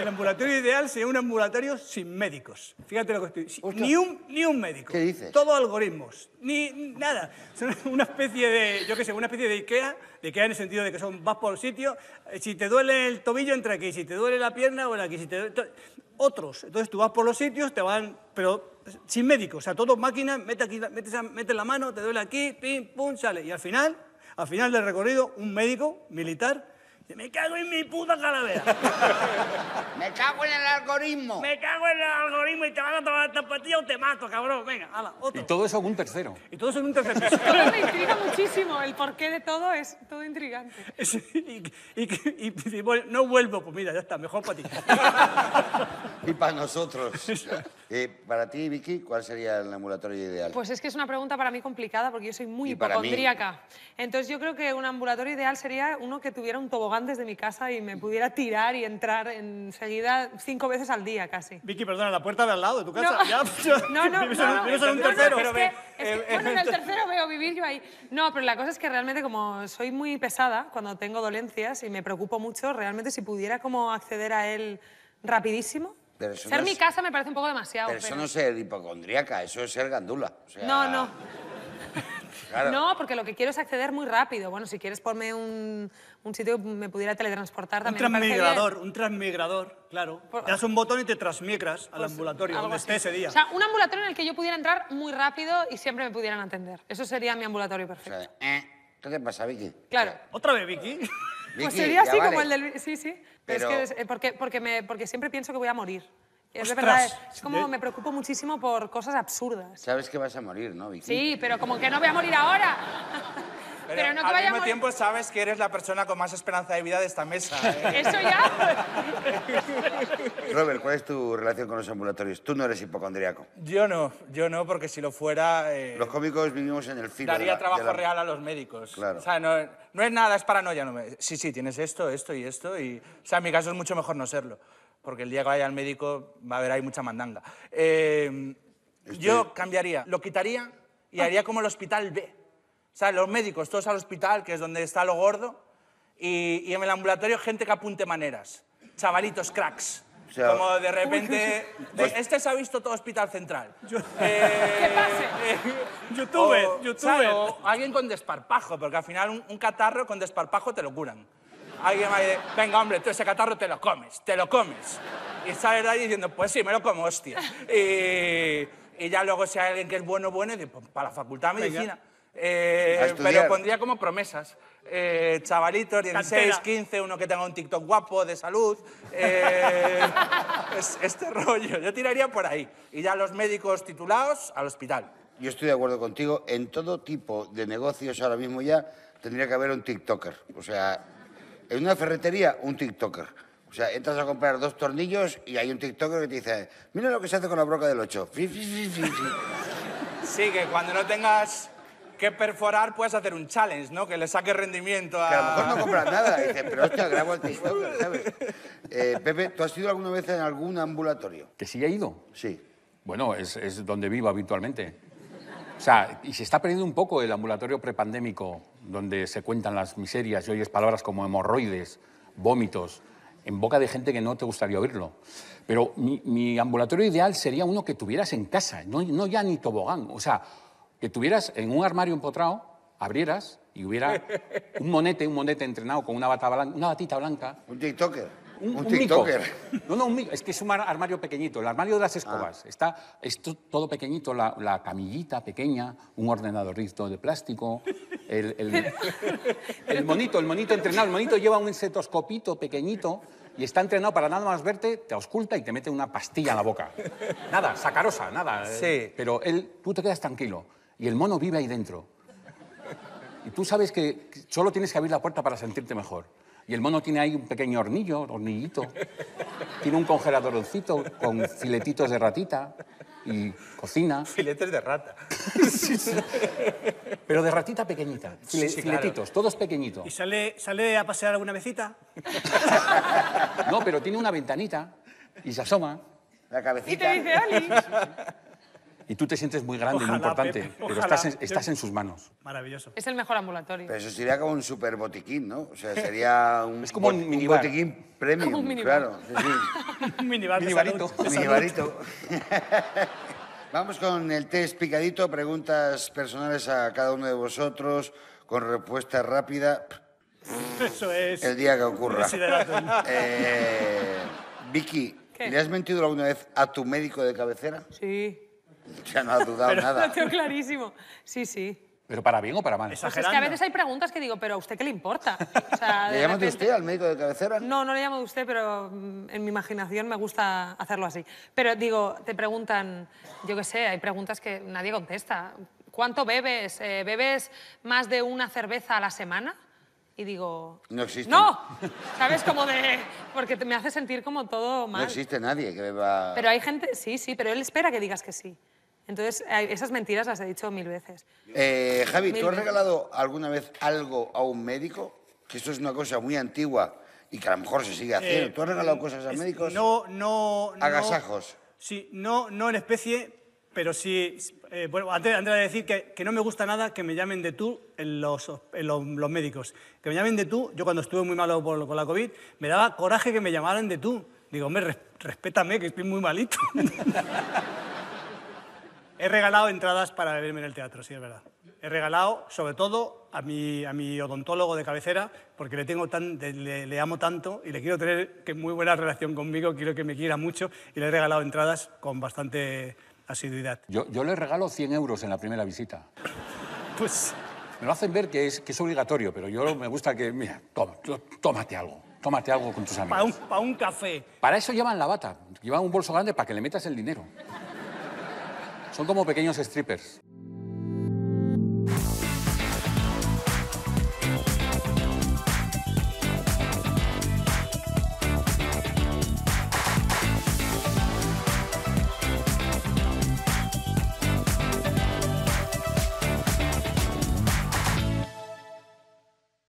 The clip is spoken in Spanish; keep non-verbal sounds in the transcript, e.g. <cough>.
El ambulatorio ideal sería un ambulatorio sin médicos. Fíjate lo que estoy diciendo. Ni un, ni un médico. ¿Qué dices? Todo algoritmos. Ni nada. Son una especie de, yo qué sé, una especie de Ikea. De Ikea en el sentido de que son, vas por sitios. Eh, si te duele el tobillo, entra aquí. Si te duele la pierna, entra aquí. Si te otros. Entonces tú vas por los sitios, te van, pero sin médicos. O sea, todo máquina, mete aquí, metes, la mano, te duele aquí, pim, pum, sale. Y al final, al final del recorrido, un médico militar me cago en mi puta calavera. <laughs> Me cago en el algoritmo. Me cago en el algoritmo y te van a tomar esta pastilla o te mato, cabrón. Venga, hala, otro. Y todo eso en un tercero. Y todo eso en un tercero. <laughs> El porqué de todo es todo intrigante. <laughs> y, no vuelvo, pues mira, ya está, mejor para ti. <laughs> y para nosotros. <laughs> Eh, para ti, Vicky, ¿cuál sería el ambulatorio ideal? Pues es que es una pregunta para mí complicada porque yo soy muy hipocondríaca. Entonces yo creo que un ambulatorio ideal sería uno que tuviera un tobogán desde mi casa y me pudiera tirar y entrar enseguida cinco veces al día casi. Vicky, perdona, la puerta de al lado de tu casa. No, no, no. no, no, no, no, no, no, no, eh, bueno, en el tercero veo vivir yo ahí. No, pero la cosa es que realmente como soy muy pesada cuando tengo dolencias y me preocupo mucho, realmente si pudiera como acceder a él rapidísimo, ser mi casa me parece un poco demasiado. Pero, eso no es ser hipocondríaca, eso es ser gandula. No, no. No, porque lo que quiero es acceder muy rápido. Bueno, si quieres ponme un, un sitio que me pudiera teletransportar Un transmigrador, un transmigrador, claro. das un botón y te transmigras al pues, ambulatorio, donde esté ese día. O sea, un ambulatorio en el que yo pudiera entrar muy rápido y siempre me pudieran atender. Eso sería mi ambulatorio perfecto. Eh, ¿Qué te pasa, Vicky? Claro. ¿Otra vez, Vicky? pues sería así como el del... Sí, sí. Eh, porque siempre pienso que voy a morir. Es de verdad, es como eh. me preocupo muchísimo por cosas absurdas. Sabes que vas a morir, ¿no, Sí, pero como que no voy a morir ahora. <laughs> Pero, no te vaya mismo morir. tiempo sabes que eres la persona con más esperanza de vida de esta mesa. ¿eh? Eso ya. <laughs> Robert, ¿cuál es tu relación con los ambulatorios? Tú no eres hipocondríaco. Yo no, yo no, porque si lo fuera... Eh, los cómicos vivimos en el filo. daría trabajo real a los médicos. Claro. O sea, no, es nada, es paranoia. No me- sí, sí, tienes esto, esto y esto. Y, o sea, en mi caso es mucho mejor no serlo porque el día que vaya al médico va a haber ahí mucha mandanga. Eh, yo cambiaría, lo quitaría y ah. haría como el hospital B. O sea, los médicos, todos al hospital, que es donde está lo gordo, y, en el ambulatorio gente que apunte maneras. Chavalitos, cracks. como de repente... Pues- este se ha visto todo Hospital Central. Eh, <laughs> ¿Qué pasa? Eh, YouTube, o, alguien con desparpajo, porque al final un catarro con desparpajo te lo curan. Alguien va a decir, venga, hombre, tú ese catarro te lo comes, te lo comes. Y sales ahí diciendo, pues sí, me lo como, hostia. Y, ya luego si hay alguien que es bueno, bueno, pues para la facultad de medicina. Eh, pero pondría como promesas. Eh, chavalitos, 16, 15, uno que tenga un TikTok guapo, de salud. Eh, <laughs> este rollo, yo tiraría por ahí. Y ya los médicos titulados al hospital. Yo estoy de acuerdo contigo. En todo tipo de negocios ahora mismo ya tendría que haber un TikToker. O sea, en una ferretería, un TikToker. O sea, entras a comprar dos tornillos y hay un TikToker que te dice, mira lo que se hace con la broca del 8. Sí, que cuando no tengas que perforar, puedes hacer un challenge, ¿no? Que le saque rendimiento a... Que a lo mejor no compras nada. Dice, pero hostia, grabo el TikToker, ¿sabes? Eh, Pepe, ¿tú has ido alguna vez en algún ambulatorio? ¿Que sí he ido? Sí. Bueno, es, es donde vivo habitualmente. O sea, y se está perdiendo un poco el ambulatorio prepandémico, donde se cuentan las miserias y oyes palabras como hemorroides, vómitos, en boca de gente que no te gustaría oírlo. Pero mi, ambulatorio ideal sería uno que tuvieras en casa, no, ya ni tobogán, o sea, que tuvieras en un armario empotrado, abrieras y hubiera <laughs> un monete, un monete entrenado con una bata una batita blanca. Un TikToker un, tiktoker. No, no, un Es que es un armario pequeñito, el armario de las escobas. Ah. Está todo pequeñito, la, camillita pequeña, un ordenadorito de plástico, el, <laughs> el, monito, el monito entrenado. El monito lleva un estetoscopito pequeñito y está entrenado para nada más verte, te ausculta y te mete una pastilla en la boca. Nada, sacarosa, nada. Sí. Pero él, tú te quedas tranquilo y el mono vive ahí dentro. Y tú sabes que solo tienes que abrir la puerta para sentirte mejor. Y el mono tiene ahí un pequeño hornillo, hornillito. tiene un congeladoroncito con filetitos de ratita y cocina. Filetes de rata. <laughs> Pero de ratita pequeñita. filetitos, todos pequeñitos. ¿Y sale, sale a pasear alguna vezita? <laughs> no, pero tiene una ventanita y se asoma. La cabecita. Y te dice Ali. Y tú te sientes muy grande y muy importante, pero estás, en, sus manos. Maravilloso. Es el mejor ambulatorio. Pero eso sería como un super botiquín, ¿no? O sea, <laughs> sería un, es como un, mini botiquín premium. un Claro, un minibar. Minibarito. Vamos con el test picadito, preguntas personales a cada uno de vosotros, con respuesta rápida. <laughs> Eso es. El día que ocurra. <laughs> Eh, Vicky, ¿le has mentido alguna vez a tu médico de cabecera? Sí. <laughs> Ya no ha dudado pero nada. <laughs> Lo tengo clarísimo. Sí, sí. ¿Pero para bien o para mal? es que a veces hay preguntas que digo, ¿pero a usted qué le importa? O <laughs> ¿Le llamo usted al médico de cabecera? No, no le llamo a usted, pero mm, en mi imaginación me gusta hacerlo así. Pero digo, te preguntan, yo qué sé, hay preguntas que nadie contesta. ¿Cuánto bebes? Eh, ¿Bebes más de una cerveza a la semana? Y digo... No existe. ¡No! ¿Sabes? Como de... Porque me hace sentir como todo mal. No existe nadie que beba... Pero hay gente... Sí, sí, pero él espera que digas que sí. Entonces, esas mentiras las he dicho mil veces. Eh, Javi, ¿tú has regalado alguna vez algo a un médico? Que esto es una cosa muy antigua y que a lo mejor se sigue haciendo. Eh, ¿Tú has regalado cosas a médicos? No, no. Agasajos. sí, no, no en especie, pero sí. Eh, bueno, antes, de decir que, no me gusta nada que me llamen de tú los, médicos. Que me llamen de tú, yo cuando estuve muy malo con la COVID, me daba coraje que me llamaran de tú. Digo, hombre, respétame, que estoy muy malito. <laughs> He regalado entradas para verme en el teatro, sí, es verdad. He regalado, sobre todo, a mi, a mi odontólogo de cabecera, porque le, tengo tan, le, amo tanto y le quiero tener que muy buena relación conmigo, quiero que me quiera mucho y le he regalado entradas con bastante asiduidad. Yo, yo le regalo 100 euros en la primera visita. <laughs> pues... Me lo hacen ver que es, que es obligatorio, pero yo me gusta que, mira, toma, tómate algo. Tómate algo con tus amigos. Para un, pa un café. Para eso llevan la bata. Llevan un bolso grande para que le metas el dinero. Son como pequeños strippers.